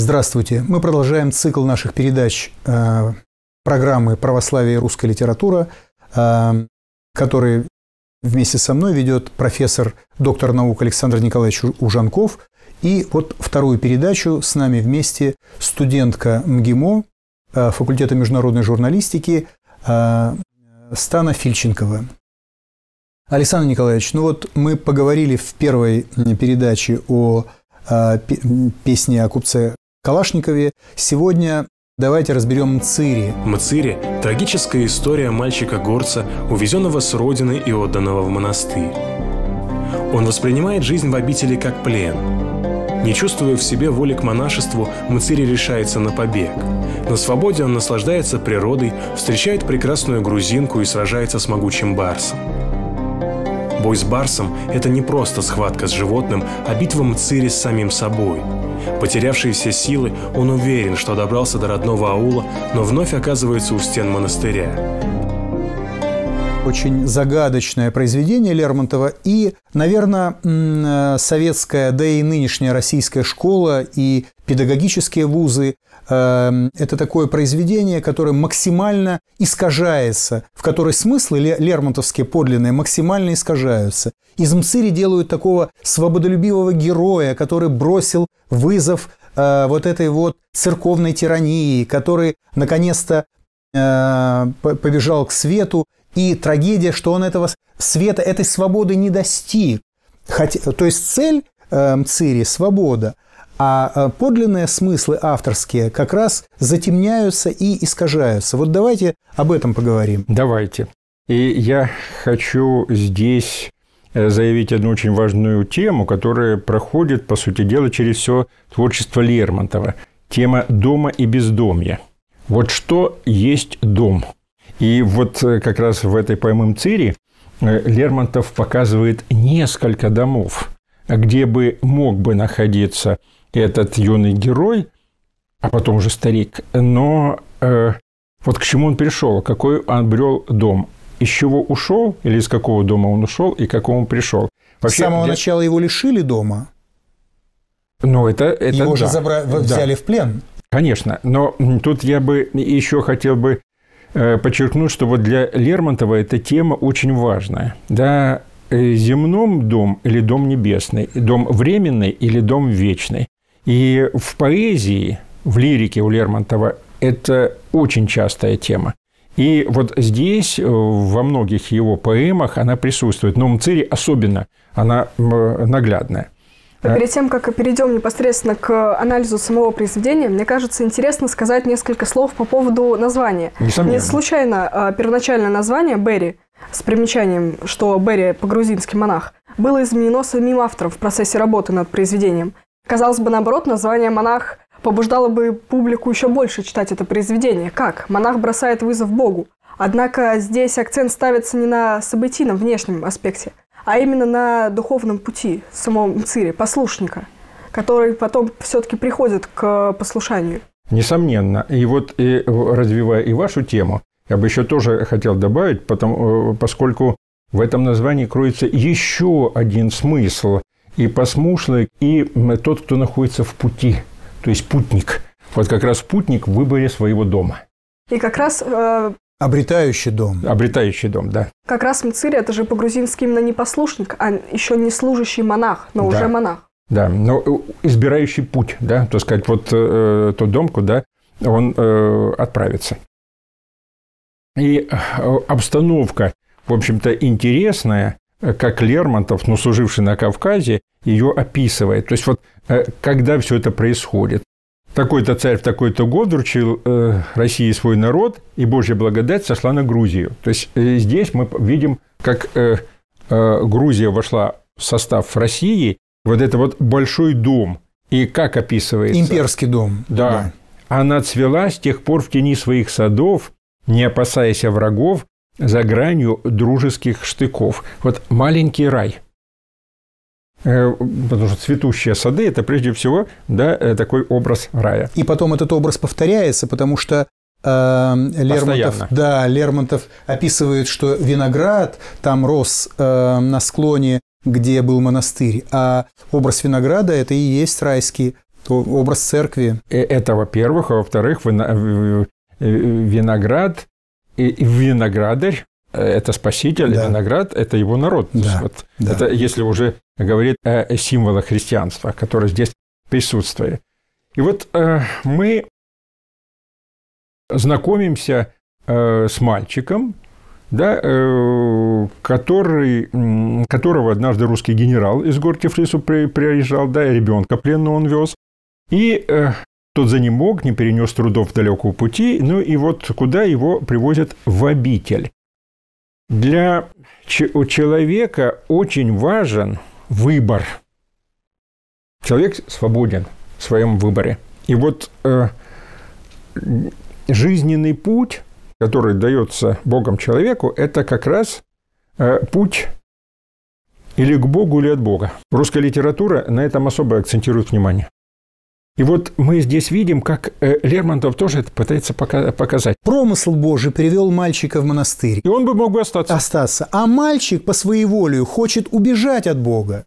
Здравствуйте. Мы продолжаем цикл наших передач э, программы «Православие и русская литература», э, который вместе со мной ведет профессор, доктор наук Александр Николаевич Ужанков. И вот вторую передачу с нами вместе студентка МГИМО, э, факультета международной журналистики, э, Стана Фильченкова. Александр Николаевич, ну вот мы поговорили в первой передаче о э, песне о купце Калашникове. Сегодня давайте разберем Мцири. Мцири – трагическая история мальчика-горца, увезенного с родины и отданного в монастырь. Он воспринимает жизнь в обители как плен. Не чувствуя в себе воли к монашеству, Мцири решается на побег. На свободе он наслаждается природой, встречает прекрасную грузинку и сражается с могучим барсом. Бой с барсом – это не просто схватка с животным, а битва Мцири с самим собой – Потерявший все силы, он уверен, что добрался до родного аула, но вновь оказывается у стен монастыря. Очень загадочное произведение Лермонтова и, наверное, э, советская, да и нынешняя российская школа и педагогические вузы Эм, это такое произведение, которое максимально искажается, в которой смыслы лермонтовские подлинные максимально искажаются. Из Мцири делают такого свободолюбивого героя, который бросил вызов э, вот этой вот церковной тирании, который наконец-то э, побежал к свету, и трагедия, что он этого света, этой свободы не достиг. Хотя, то есть цель э, Мцири – свобода – а э, подлинные смыслы авторские как раз затемняются и искажаются. Вот давайте об этом поговорим. Давайте. И я хочу здесь э, заявить одну очень важную тему, которая проходит, по сути дела, через все творчество Лермонтова. Тема дома и бездомья. Вот что есть дом? И вот э, как раз в этой «Поймым Цири» Лермонтов показывает несколько домов, где бы мог бы находиться этот юный герой, а потом уже старик, но э, вот к чему он пришел, какой он обрел дом, из чего ушел, или из какого дома он ушел, и к какому пришел. Вообще, С самого для... начала его лишили дома. Ну, это, это Его да. же забра... да. взяли в плен. Конечно, но тут я бы еще хотел бы э, подчеркнуть, что вот для Лермонтова эта тема очень важная. Да, э, земном дом или дом небесный, дом временный или дом вечный. И в поэзии, в лирике у Лермонтова это очень частая тема. И вот здесь э, во многих его поэмах она присутствует. Но в Мцири особенно она наглядная. А перед тем, как перейдем непосредственно к анализу самого произведения, мне кажется, интересно сказать несколько слов по поводу названия. Несомненно. Не случайно а, первоначальное название «Берри» с примечанием, что Берри по-грузински монах, было изменено самим автором в процессе работы над произведением. Казалось бы, наоборот, название «Монах» побуждало бы публику еще больше читать это произведение. Как? Монах бросает вызов Богу. Однако здесь акцент ставится не на событийном внешнем аспекте, а именно на духовном пути самого Цири, послушника, который потом все-таки приходит к послушанию. Несомненно. И вот и, развивая и вашу тему, я бы еще тоже хотел добавить, потому, э, поскольку в этом названии кроется еще один смысл, и посмушный, и э, тот, кто находится в пути, то есть путник. Вот как раз путник в выборе своего дома. И как раз э... Обретающий дом. Обретающий дом, да. Как раз мцирь – это же по-грузински именно не послушник, а еще не служащий монах, но да. уже монах. Да, но э, избирающий путь, да, то сказать, вот э, тот дом, куда он э, отправится. И э, обстановка, в общем-то, интересная, как Лермонтов, но служивший на Кавказе, ее описывает. То есть вот э, когда все это происходит. Такой-то царь в такой-то год вручил э, России свой народ, и Божья благодать сошла на Грузию. То есть э, здесь мы видим, как Грузия вошла в состав России, вот это вот большой дом, и как описывается? Имперский дом. Да. да. Она цвела с тех пор в тени своих садов, не опасаясь врагов, за гранью дружеских штыков. Вот маленький рай. Э, потому что цветущие сады – это прежде всего да, э, такой образ рая. И потом этот образ повторяется, потому что э, Лермонтов, да, Лермонтов описывает, что виноград там рос э, на склоне, где был монастырь, а образ винограда это и есть райский образ церкви. Это, во-первых, а во-вторых, виноград и, виноградарь э, это спаситель, да. виноград – это его народ. Да. Вот да. Это если уже говорит о символах христианства, которые здесь присутствуют. И вот э, мы знакомимся э, с мальчиком, да, э, который, которого однажды русский генерал из Горки Фрису при, приезжал, да, ребенка пленного он вез. И э, тот за ним мог, не перенес трудов далекого пути, ну и вот куда его привозят в обитель. Для человека очень важен выбор. Человек свободен в своем выборе. И вот э, жизненный путь, который дается Богом человеку, это как раз э, путь или к Богу, или от Бога. Русская литература на этом особо акцентирует внимание. И вот мы здесь видим, как э, Лермонтов тоже это пытается показать. Промысл Божий привел мальчика в монастырь. И он бы мог бы остаться. Остаться. А мальчик по своей воле хочет убежать от Бога.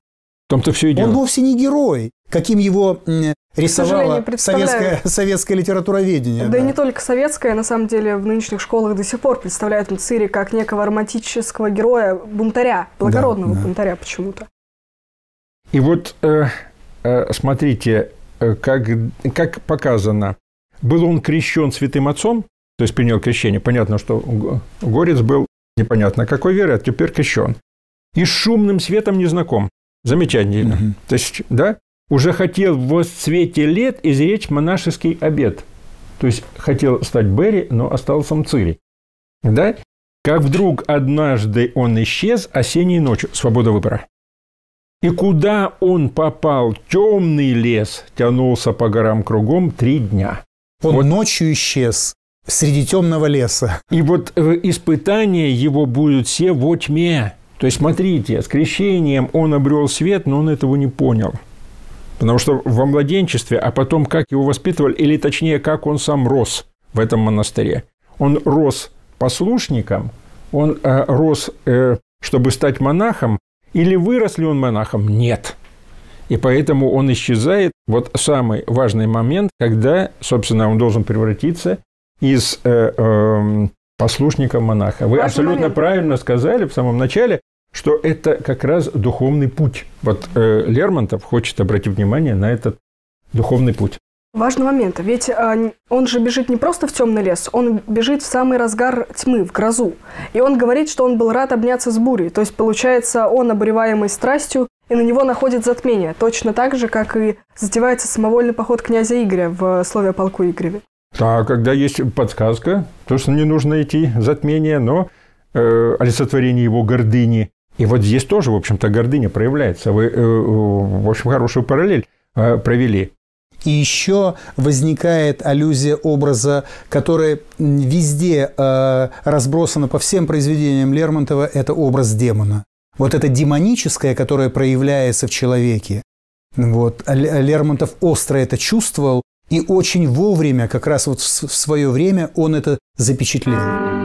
В том-то все и дело. Он вовсе не герой, каким его рисовала советская советская литературоведение. Да, да и не только советская, на самом деле в нынешних школах до сих пор представляют Мцири как некого романтического героя, бунтаря, благородного да, да. бунтаря почему-то. И вот э, э, смотрите, Э, как, как показано, был он крещен святым отцом, то есть принял крещение. Понятно, что горец был непонятно какой веры, а теперь крещен. И с шумным светом незнаком, Замечательно. Угу. То есть, да, уже хотел в свете лет изречь монашеский обед. То есть, хотел стать Берри, но остался Мцири. Да? Как вдруг однажды он исчез осенней ночью. Свобода выбора. И куда он попал, темный лес тянулся по горам кругом три дня. Он вот. ночью исчез среди темного леса. И вот э, испытания его будут все во тьме. То есть, смотрите, с крещением он обрел свет, но он этого не понял. Потому что во младенчестве, а потом как его воспитывали, или точнее, как он сам рос в этом монастыре. Он рос послушником, он э, рос, э, чтобы стать монахом, или вырос ли он монахом? Нет. И поэтому он исчезает. Вот самый важный момент, когда, собственно, он должен превратиться из э, э, послушника монаха. Вы абсолютно момент. правильно сказали в самом начале, что это как раз духовный путь. Вот э, Лермонтов хочет обратить внимание на этот духовный путь. Важный момент, ведь э, он же бежит не просто в темный лес, он бежит в самый разгар тьмы, в грозу. И он говорит, что он был рад обняться с бурей, то есть получается он обуреваемый страстью, и на него находит затмение, точно так же, как и затевается самовольный поход князя Игоря в э, слове о полку Игореве. А когда есть подсказка, то, что не нужно идти затмение, но э, олицетворение его гордыни. И вот здесь тоже, в общем-то, гордыня проявляется. Вы, э, в общем, хорошую параллель э, провели. И еще возникает аллюзия образа, которая везде э, разбросана по всем произведениям Лермонтова, это образ демона. Вот это демоническое, которое проявляется в человеке. Вот. Лермонтов остро это чувствовал, и очень вовремя, как раз вот в свое время, он это запечатлел.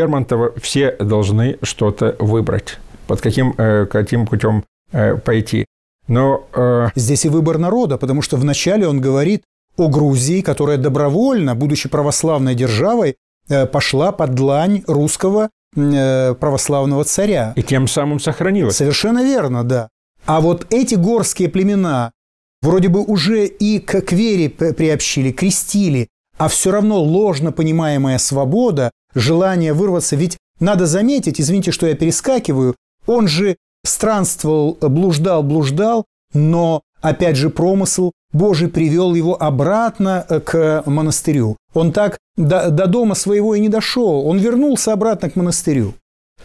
Лермонтова все должны что-то выбрать, под каким, э, каким путем э, пойти. Но, э... Здесь и выбор народа, потому что вначале он говорит о Грузии, которая добровольно, будучи православной державой, э, пошла под лань русского православного царя. И тем самым сохранилась. Совершенно верно, да. А вот эти горские племена вроде бы уже и к вере приобщили, крестили, а все равно ложно понимаемая свобода желание вырваться. Ведь надо заметить, извините, что я перескакиваю, он же странствовал, блуждал, блуждал, но, опять же, промысл Божий привел его обратно э, к монастырю. Он так до, до дома своего и не дошел, он вернулся обратно к монастырю.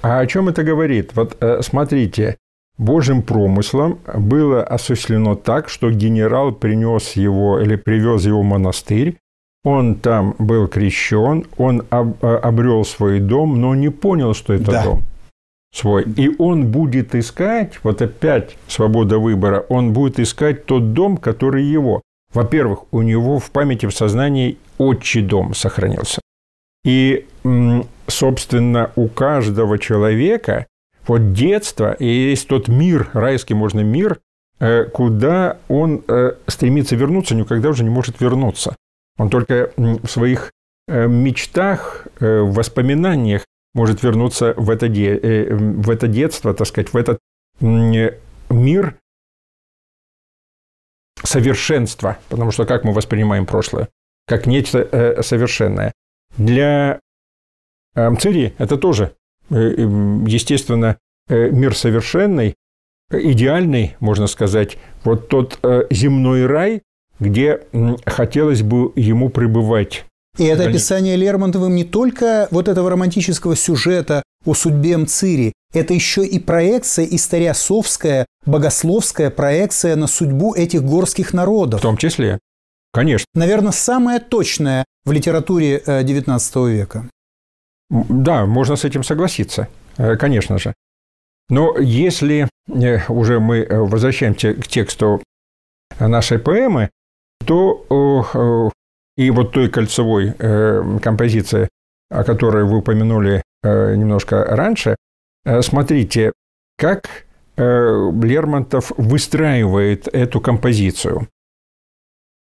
А о чем это говорит? Вот э, смотрите, Божьим промыслом было осуществлено так, что генерал принес его или привез его в монастырь, он там был крещен, он об, э, обрел свой дом, но не понял, что это да. дом свой. И он будет искать, вот опять свобода выбора, он будет искать тот дом, который его. Во-первых, у него в памяти, в сознании отчий дом сохранился. И, собственно, у каждого человека вот детство и есть тот мир, райский можно мир, э, куда он э, стремится вернуться, но когда уже не может вернуться. Он только в своих э, мечтах, э, в воспоминаниях может вернуться в это, де, э, в это детство, так сказать, в этот мир совершенства, потому что как мы воспринимаем прошлое? Как нечто совершенное. Для цири это тоже, естественно, мир совершенный, идеальный, можно сказать, вот тот земной рай, где хотелось бы ему пребывать. И это описание Лермонтовым не только вот этого романтического сюжета о судьбе Мцири, это еще и проекция историосовская, богословская проекция на судьбу этих горских народов. В том числе. Конечно. Наверное, самое точное в литературе XIX э, века. Да, можно с этим согласиться, э, конечно же. Но если э, уже мы возвращаемся к тексту нашей поэмы, то и вот той кольцевой э, композиции, о которой вы упомянули э, немножко раньше, э, смотрите, как Лермонтов выстраивает эту композицию.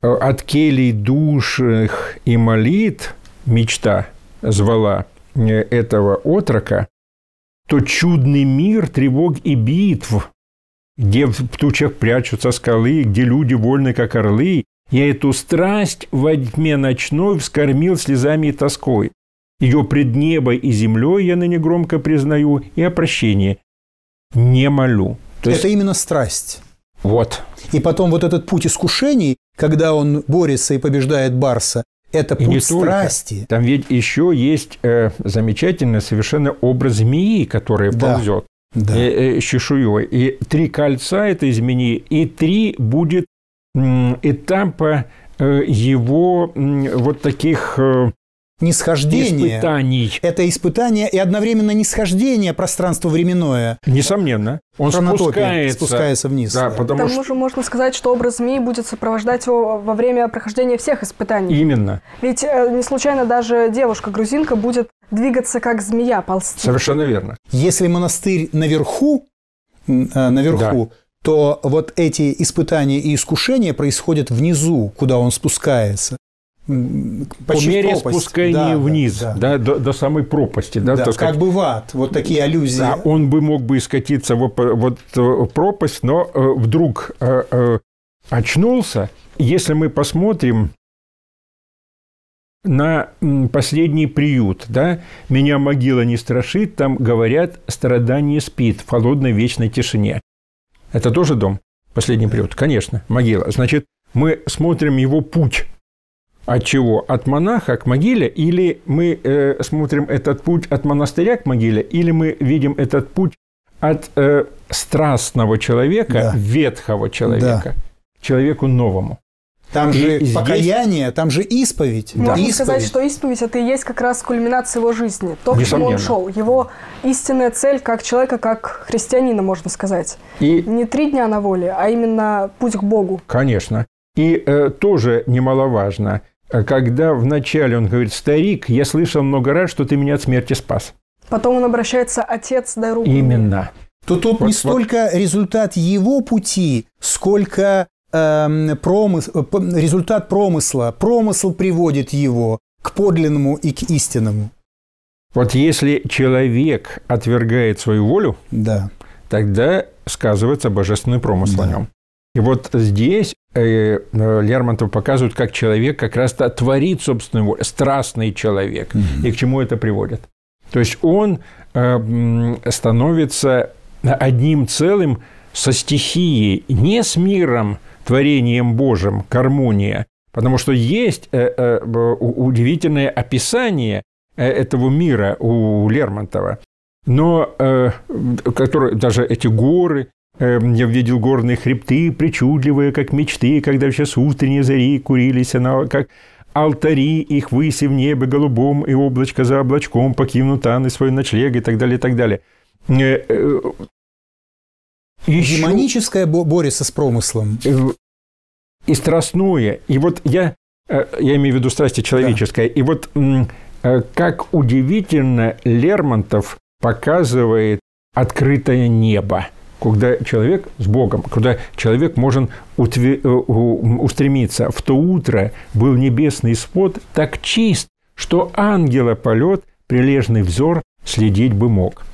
«От келей душих и молит» мечта звала этого отрока, то чудный мир тревог и битв, где в тучах прячутся скалы, где люди вольны, как орлы, я эту страсть во тьме ночной вскормил слезами и тоской. Ее пред небо и землей я ныне громко признаю и о прощении не молю. То есть... Это именно страсть. Вот. И потом вот этот путь искушений, когда он борется и побеждает Барса, это путь не страсти. Только. Там ведь еще есть э, замечательный совершенно образ змеи, который да. ползет да. Э, э, с чешуей. И три кольца этой змеи, и три будет этапа э, его вот таких э, Нисхождение. Испытаний. Это испытание и одновременно нисхождение пространства временное. Несомненно. Он спускается, спускается вниз. Да, Потому К тому что... же можно сказать, что образ змеи будет сопровождать его во время прохождения всех испытаний. Именно. Ведь э, не случайно даже девушка-грузинка будет двигаться как змея, ползти. Совершенно верно. Если монастырь наверху, э, наверху да то вот эти испытания и искушения происходят внизу, куда он спускается. Почти По мере пропасть. спускания да, вниз, да, да. Да, до, до самой пропасти. Да, да, как сказать. бы в ад, вот такие аллюзии. Да, он бы мог бы скатиться в вот, э, пропасть, но э, вдруг э, э, очнулся. Если мы посмотрим на последний приют, да, «Меня могила не страшит», там говорят «страдание спит в холодной вечной тишине». Это тоже дом? Последний период. Конечно, могила. Значит, мы смотрим его путь. От чего? От монаха к могиле? Или мы э, смотрим этот путь от монастыря к могиле? Или мы видим этот путь от э, страстного человека, да. ветхого человека, да. человеку новому? Там и же здесь... там же исповедь. Да. Можно исповедь. сказать, что исповедь это и есть как раз кульминация его жизни. То, к чему он шел. Его истинная цель как человека, как христианина, можно сказать. И... Не три дня на воле, а именно путь к Богу. Конечно. И э, тоже немаловажно, э, когда вначале он говорит, старик, я слышал много раз, что ты меня от смерти спас. Потом он обращается, отец, дай руку. Именно. То тут вот, не столько вот. результат его пути, сколько Эм, промыс, э, результат промысла. Промысл приводит его к подлинному и к истинному. Вот если человек отвергает свою волю, да. тогда сказывается божественный промысл да. о нем. И вот здесь э, э, Лермонтов показывает, как человек как раз-то творит собственную волю, страстный человек, угу. и к чему это приводит. То есть он становится одним целым со стихией, не с миром, творением Божьим, гармония. Потому что есть э, э, удивительное описание э, этого мира у Лермонтова. Но который, даже эти горы, я видел горные хребты, причудливые, как мечты, когда сейчас утренние зари курились, она а как алтари их выси в небе голубом, и облачко за облачком покинут Анны свой ночлег и так далее, и так далее. Еще... Демоническое со с промыслом. И страстное. И вот я, э, я имею в виду страсти человеческое. Да. И вот э, как удивительно Лермонтов показывает открытое небо, когда человек с Богом, когда человек может э, устремиться. В то утро был небесный спот так чист, что ангела полет, прилежный взор следить бы мог.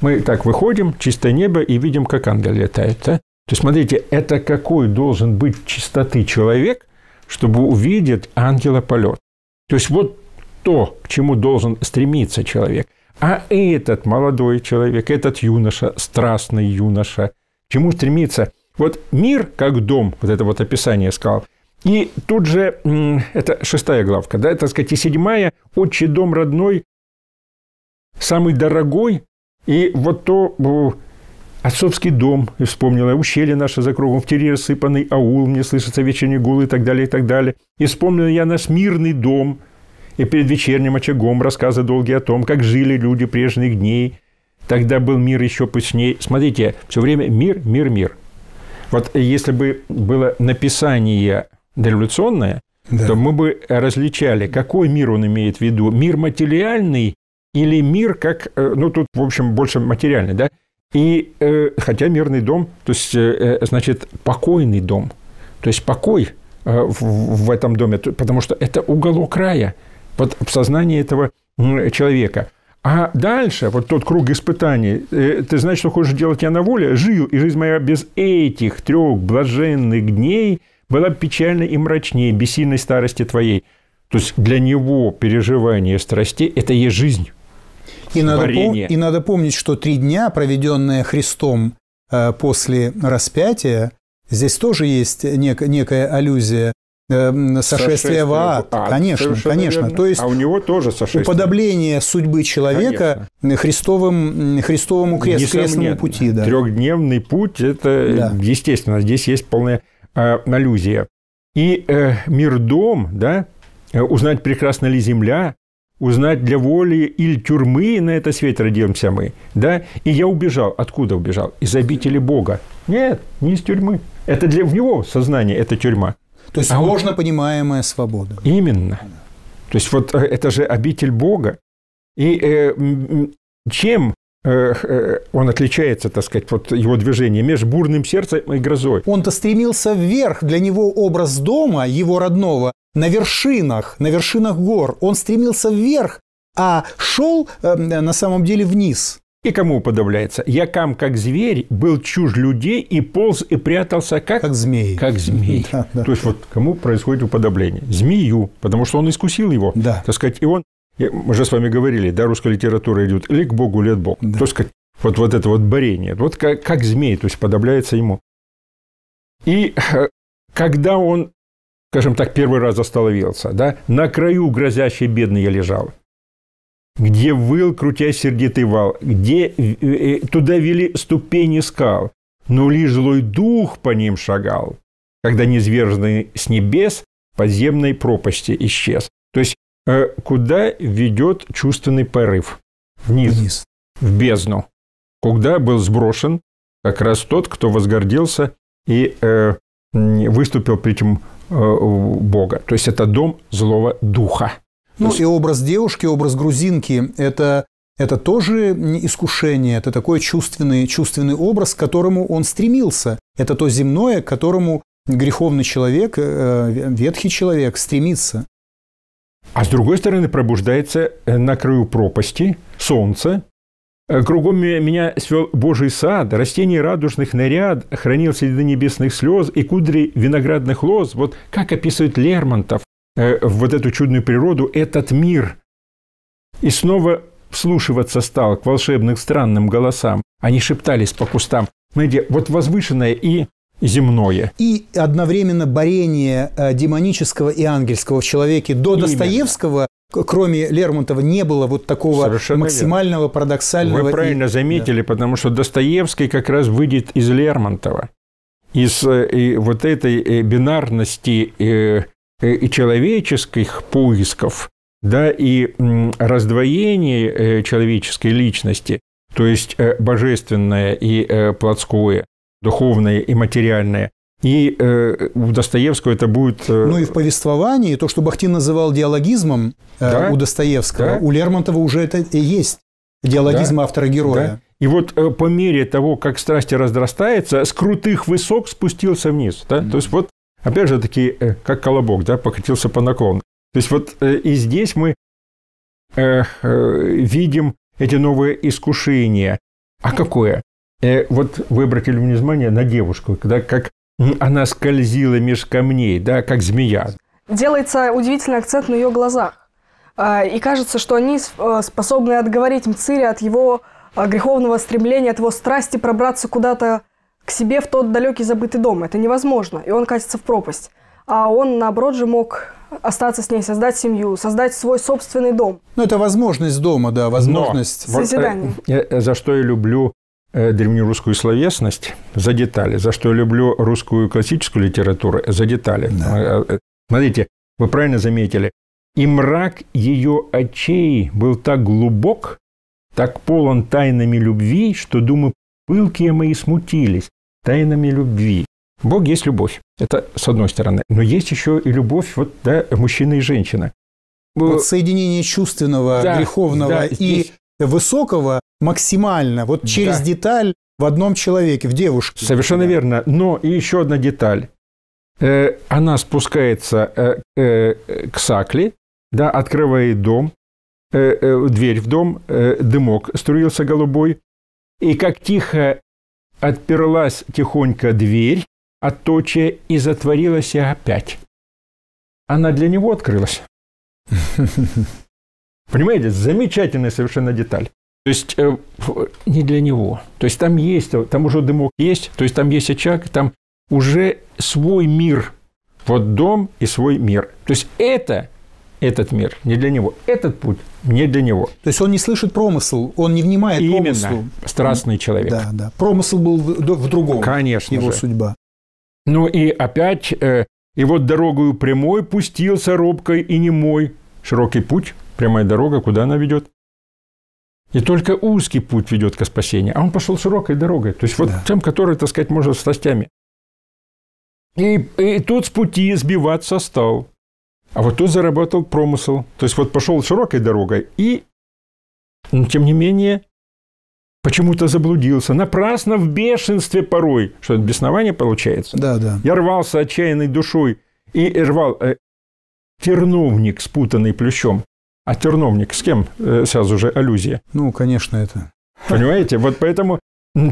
Мы так выходим, чистое небо, и видим, как ангел летает. Да? То есть, смотрите, это какой должен быть чистоты человек, чтобы увидеть ангела полет. То есть, вот то, к чему должен стремиться человек. А этот молодой человек, этот юноша, страстный юноша, к чему стремится? Вот мир как дом, вот это вот описание сказал. И тут же, это шестая главка, да, так сказать, и седьмая, отчий дом родной, самый дорогой и вот то отцовский дом, я вспомнила, ущелье наше за кругом, в тире рассыпанный аул, мне слышится вечерний гул и так далее, и так далее. И вспомнил я наш мирный дом, и перед вечерним очагом рассказы долгие о том, как жили люди прежних дней. Тогда был мир еще пышнее. Смотрите, все время мир, мир, мир. Вот если бы было написание дореволюционное, да. то мы бы различали, какой мир он имеет в виду. Мир материальный или мир как, э, ну тут, в общем, больше материальный, да, и э, хотя мирный дом, то есть, э, значит, покойный дом, то есть покой в этом доме, потому что это уголок рая, вот в сознании этого человека. А дальше, вот тот круг испытаний, ты знаешь, что хочешь делать я на воле, жил, и жизнь моя без этих трех блаженных дней была печальна и мрачнее, бессильной старости твоей. То есть для него переживание страстей – это и жизнь. И надо, пом- и надо помнить, что три дня, проведенные Христом э, после распятия, здесь тоже есть нек- некая аллюзия э, сошествие, сошествие в ад. ад. Конечно, конечно. Верно. То есть а у него тоже сошествие. уподобление судьбы человека конечно. христовым, христовому крест, крестному пути. Да. Трехдневный путь – это, да. естественно, здесь есть полная э, аллюзия. И э, мир-дом, да, э, узнать прекрасна ли земля, узнать для воли или тюрьмы, на это свет родимся мы. Да? И я убежал. Откуда убежал? Из обители Бога. Нет, не из тюрьмы. Это для в него сознание, это тюрьма. То есть а сложно он... понимаемая свобода. Именно. То есть вот э, это же обитель Бога. И э, чем э, э, он отличается, так сказать, вот его движение между бурным сердцем и грозой. Он-то стремился вверх, для него образ дома, его родного, на вершинах, на вершинах гор. Он стремился вверх, а шел э, на самом деле вниз. И кому уподобляется? Я кам, как зверь, был чуж людей и полз и прятался как... Как змей. Как змей. Да, да. То есть вот кому происходит уподобление? Змею, потому что он искусил его. Да. Так сказать, и он... Мы же с вами говорили, да, русская литература идет ли к Богу, ли от Бога. Да. То есть, как, вот, вот это вот борение. Вот как, как змей, то есть, подобляется ему. И э, когда он скажем так, первый раз остановился, да, на краю грозящей бедны я лежал. Где выл, крутясь сердитый вал, где э, э, туда вели ступени скал, но лишь злой дух по ним шагал, когда низверженный с небес подземной пропасти исчез. То есть э, куда ведет чувственный порыв? Вниз, Вниз, в бездну. Куда был сброшен как раз тот, кто возгордился и э, выступил при этим Э, Бога. То есть это дом злого духа. Ну есть... и образ девушки, образ грузинки – это это тоже искушение, это такой чувственный, чувственный образ, к которому он стремился. Это то земное, к которому греховный человек, э, ветхий человек стремится. А с другой стороны пробуждается э, на краю пропасти солнце, Э, кругом меня свел Божий сад, растений радужных наряд, хранил следы небесных слез и кудри виноградных лоз. Вот как описывает Лермонтов э, вот эту чудную природу, этот мир. И снова вслушиваться стал к волшебным странным голосам. Они шептались по кустам. Знаете, вот возвышенное и земное. И одновременно борение э, демонического и ангельского в человеке до Именно. Достоевского кроме Лермонтова, не было вот такого Совершенно максимального верно. парадоксального. Вы правильно и... заметили, да. потому что Достоевский как раз выйдет из Лермонтова, из э, вот этой э, бинарности э, э, и человеческих поисков, да, и раздвоения э, человеческой личности, то есть божественное и плотское, духовное и материальное, и э, у Достоевского это будет... Э... Ну и в повествовании, то, что Бахтин называл диалогизмом э, да? у Достоевского, да? у Лермонтова уже это и есть. Диалогизм да? автора-героя. Да? И вот э, по мере того, как страсти разрастается, с крутых высок спустился вниз. Да? Mm-hmm. То есть вот, опять же, таки, э, как колобок, да, покатился по наклону. То есть вот э, и здесь мы э, э, видим эти новые искушения. А какое? Э, вот вы обратили внимание на девушку, когда как она скользила меж камней, да, как змея. Делается удивительный акцент на ее глазах. А, и кажется, что они э, способны отговорить Мцири от его э, греховного стремления, от его страсти пробраться куда-то к себе в тот далекий забытый дом. Это невозможно, и он катится в пропасть. А он, наоборот же, мог остаться с ней, создать семью, создать свой собственный дом. Ну, это возможность дома, да, возможность. Но, э, созидания. За что я люблю Э, древнерусскую словесность за детали, за что я люблю русскую классическую литературу, э, за детали. Да. Э, смотрите, вы правильно заметили, и мрак ее очей был так глубок, так полон тайнами любви, что, думы пылкие мои смутились тайнами любви. Бог есть любовь. Это с одной стороны. Но есть еще и любовь вот, да, мужчины и женщины. Вот соединение чувственного, да, греховного да, и высокого максимально, вот через да. деталь в одном человеке, в девушке. Совершенно да. верно. Но и еще одна деталь. Э, она спускается э, э, к сакле, да, открывает дом, дверь в дом, дымок струился голубой, и как тихо отперлась тихонько дверь от точи и затворилась опять. Она для него открылась. Понимаете, замечательная совершенно деталь. То есть э, не для него. То есть там есть, там уже дымок есть, то есть там есть очаг, там уже свой мир. Вот дом и свой мир. То есть это этот мир не для него, этот путь не для него. То есть он не слышит промысл, он не внимает Именно, промыслу. страстный человек. Да, да. Промысл был в, в другом. Конечно Его же. судьба. Ну и опять, э, и вот дорогою прямой пустился робкой и немой. Широкий путь прямая дорога, куда она ведет? И только узкий путь ведет к спасению, а он пошел широкой дорогой, то есть вот да. тем, который, так сказать, можно страстями. И, и тут с пути сбиваться стал. А вот тут заработал промысел. То есть вот пошел широкой дорогой и, но ну, тем не менее, почему-то заблудился. Напрасно в бешенстве порой. Что это беснование получается? Да, да. Я рвался отчаянной душой и рвал э, терновник, спутанный плющом. А терновник с кем э, сразу же аллюзия? Ну, конечно, это. Понимаете? Вот поэтому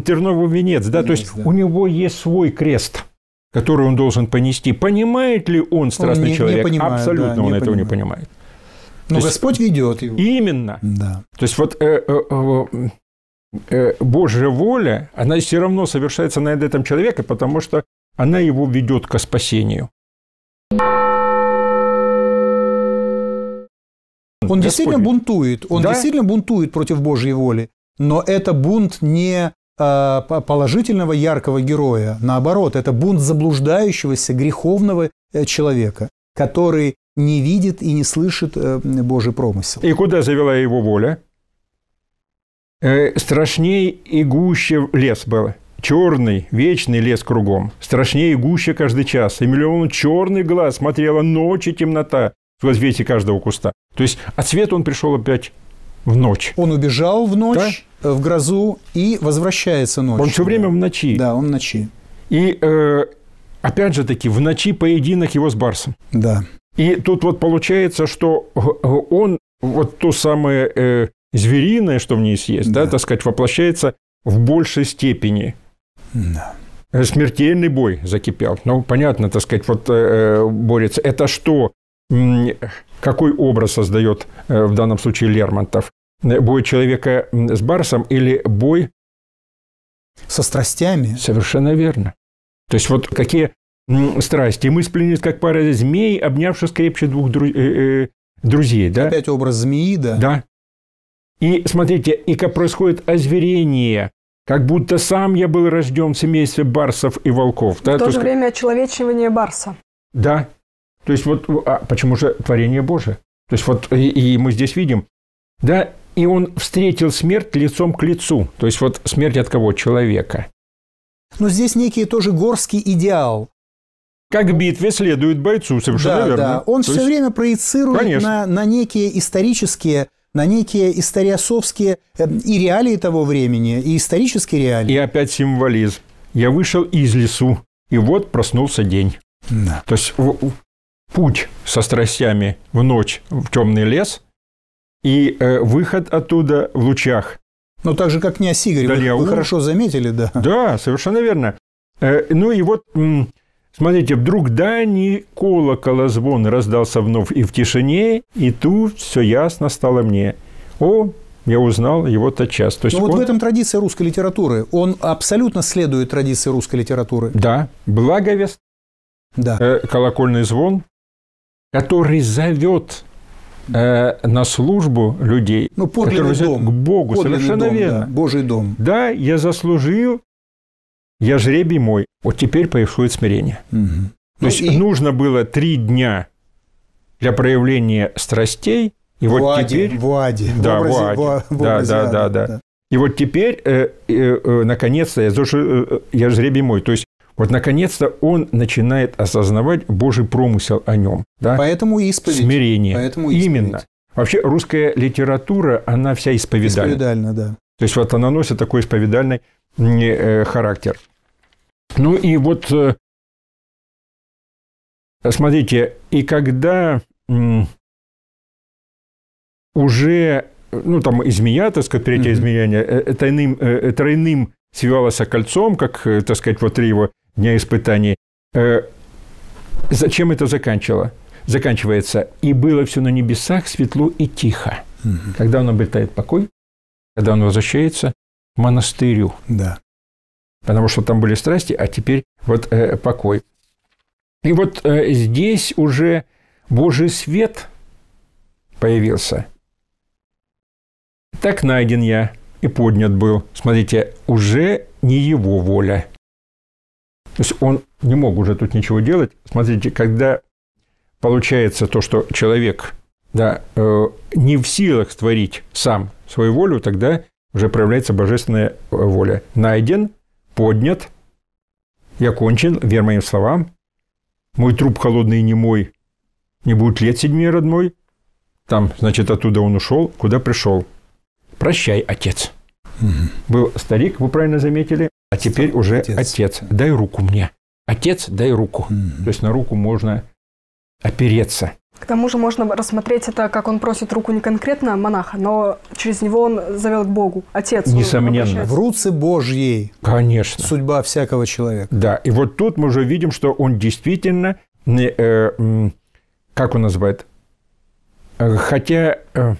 терновый венец, да, венец, то есть да. у него есть свой крест, который он должен понести. Понимает ли он страстный он не, человек? Не понимает, Абсолютно да, он не этого понимает. не понимает. Но то Господь ведет его. Именно. Да. То есть вот э, э, э, э, э Божья воля, она все равно совершается на этом человеке, потому что она его ведет к спасению. thank you Он Господний. действительно бунтует, он да? действительно бунтует против Божьей воли, но это бунт не а, положительного яркого героя. Наоборот, это бунт заблуждающегося греховного э, человека, который не видит и не слышит э, Божий промысел. И куда завела его воля? Э, страшней и гуще лес был. Черный, вечный лес кругом. Страшнее и гуще каждый час. И миллион черный глаз смотрела ночь и темнота в ответе каждого куста. То есть от ответ он пришел опять в ночь. Он убежал в ночь, да? Э, в грозу и возвращается ночью. Он все время в ночи. Да, он в ночи. И э, опять же таки в ночи поединок его с Барсом. Да. И тут вот получается, что э, он вот то самое э, звериное, что в ней есть, да. да, так сказать, воплощается в большей степени. Да. Э, смертельный бой закипел. Ну, понятно, так сказать, вот э, борется. Это что? какой образ создает э, в данном случае Лермонтов? Бой человека с Барсом или бой... Со страстями? Совершенно верно. То есть вот какие страсти. Мы сплелись, как пара змей, обнявшись крепче двух друз... Э, э, друзей. Да? Опять образ змеи, да? Да. И смотрите, и как происходит озверение, как будто сам я был рожден в семействе барсов и волков. Да? В то, то же есть... время очеловечивание барса. Да, то есть вот а почему же творение Божие? То есть вот и, и мы здесь видим, да, и он встретил смерть лицом к лицу. То есть вот смерть от кого? Человека. Но здесь некий тоже горский идеал. Как битве следует бойцу, совершенно да, верно. Да. Он То все есть... время проецирует на, на некие исторические, на некие историосовские э, и реалии того времени, и исторические реалии. И опять символизм. Я вышел из лесу, и вот проснулся день. Да. То есть путь со страстями в ночь в темный лес и э, выход оттуда в лучах. Но ну, так же, как не Осигарь, вы, вы хорошо заметили, да. Да, совершенно верно. Э, ну и вот, смотрите, вдруг дани колокола звон раздался вновь и в тишине, и тут все ясно стало мне. О, я узнал его тотчас. То есть Но ну, он... вот в этом традиция русской литературы. Он абсолютно следует традиции русской литературы. Да, благовест, да. Э, колокольный звон, который зовет э, на службу людей, ну, зовет дом, к Богу, совершенно дом, верно. Да, Божий дом. Да, я заслужил, я жребий мой, вот теперь происходит смирение. Угу. То ну, есть и... нужно было три дня для проявления страстей, и в вот Вуаде, теперь... В Аде, да, в образе, в Аде. В, а, в образе да, да, да, да, да. И вот теперь, э, э, э наконец-то, я, э, э, я жребий мой, то есть вот, наконец-то, он начинает осознавать Божий промысел о нем. Да? Поэтому исповедь. Смирение. Поэтому исповедь. Именно. Вообще, русская литература, она вся исповедальна. Исповедальна, да. То есть, вот она носит такой исповедальный э, характер. Ну и вот, э, смотрите, и когда уже, ну там и змея, так сказать, третье mm-hmm. измеяние, э, тройным, тройным свивалось кольцом, как, так сказать, вот три его дня испытаний. Э, зачем это заканчивало? Заканчивается. И было все на небесах светло и тихо. Угу. Когда он обретает покой, когда он возвращается к монастырю. Да. Потому что там были страсти, а теперь вот э, покой. И вот э, здесь уже Божий свет появился. Так найден я и поднят был. Смотрите, уже не его воля, то есть он не мог уже тут ничего делать. Смотрите, когда получается то, что человек да, э, не в силах створить сам свою волю, тогда уже проявляется божественная э, воля. Найден, поднят, я кончен, вер моим словам, мой труп холодный и немой, не будет лет седьми родной, там, значит, оттуда он ушел, куда пришел. Прощай, отец. Угу. Был старик, вы правильно заметили, а теперь уже отец. отец. Дай руку мне. Отец, дай руку. Mm-hmm. То есть на руку можно опереться. К тому же можно рассмотреть это, как он просит руку не конкретно монаха, но через него он завел к Богу, отец. Несомненно. В руце Божьей. Конечно. Судьба всякого человека. Да, и вот тут мы уже видим, что он действительно, э, э, как он называет, э, хотя э,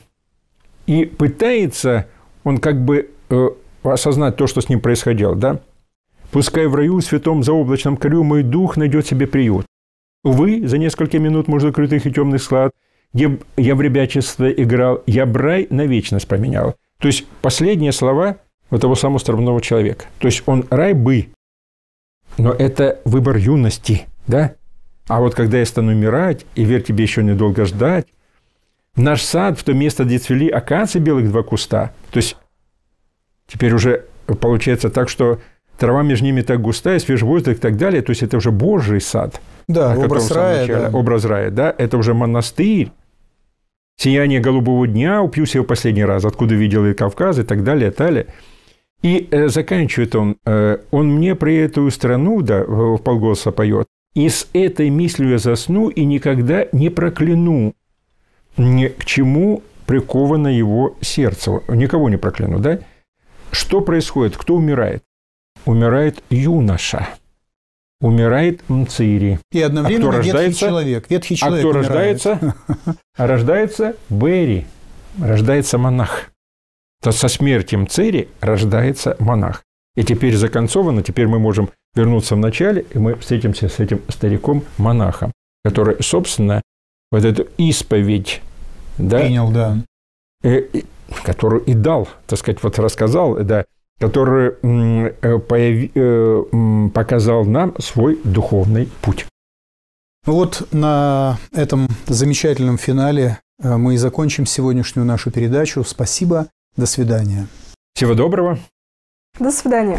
и пытается он как бы э, осознать то, что с ним происходило, да? Пускай в раю святом заоблачном корю мой дух найдет себе приют. Увы, за несколько минут муж закрытых и темных склад, где я в ребячество играл, я брай на вечность поменял. То есть последние слова вот того самого стороного человека. То есть он рай бы, но это выбор юности, да? А вот когда я стану умирать, и верь тебе еще недолго ждать, наш сад в то место, где цвели акации белых два куста, то есть Теперь уже получается так, что трава между ними так густая, свежий воздух и так далее. То есть это уже Божий сад. Да, образ рая. Начале, да. Образ рая, да. Это уже монастырь. Сияние голубого дня, упьюсь его последний раз, откуда видел и Кавказ, и так далее, и так далее. И э, заканчивает он, э, он мне про эту страну, да, в полголоса поет, и с этой мыслью я засну и никогда не прокляну, ни к чему приковано его сердце. Никого не прокляну, да? Что происходит? Кто умирает? Умирает юноша. Умирает Мцири. И одновременно а кто рождается, человек. Ветхий а человек а кто умирает. рождается? Рождается Берри. Рождается монах. То со смертью Мцири рождается монах. И теперь законцовано, теперь мы можем вернуться в начале, и мы встретимся с этим стариком-монахом, который, собственно, вот эту исповедь да, да. Э, которую и дал, так сказать, вот рассказал, да, который э, появи, э, показал нам свой духовный путь. Ну вот на этом замечательном финале э, мы и закончим сегодняшнюю нашу передачу. Спасибо. До свидания. Всего доброго. До свидания.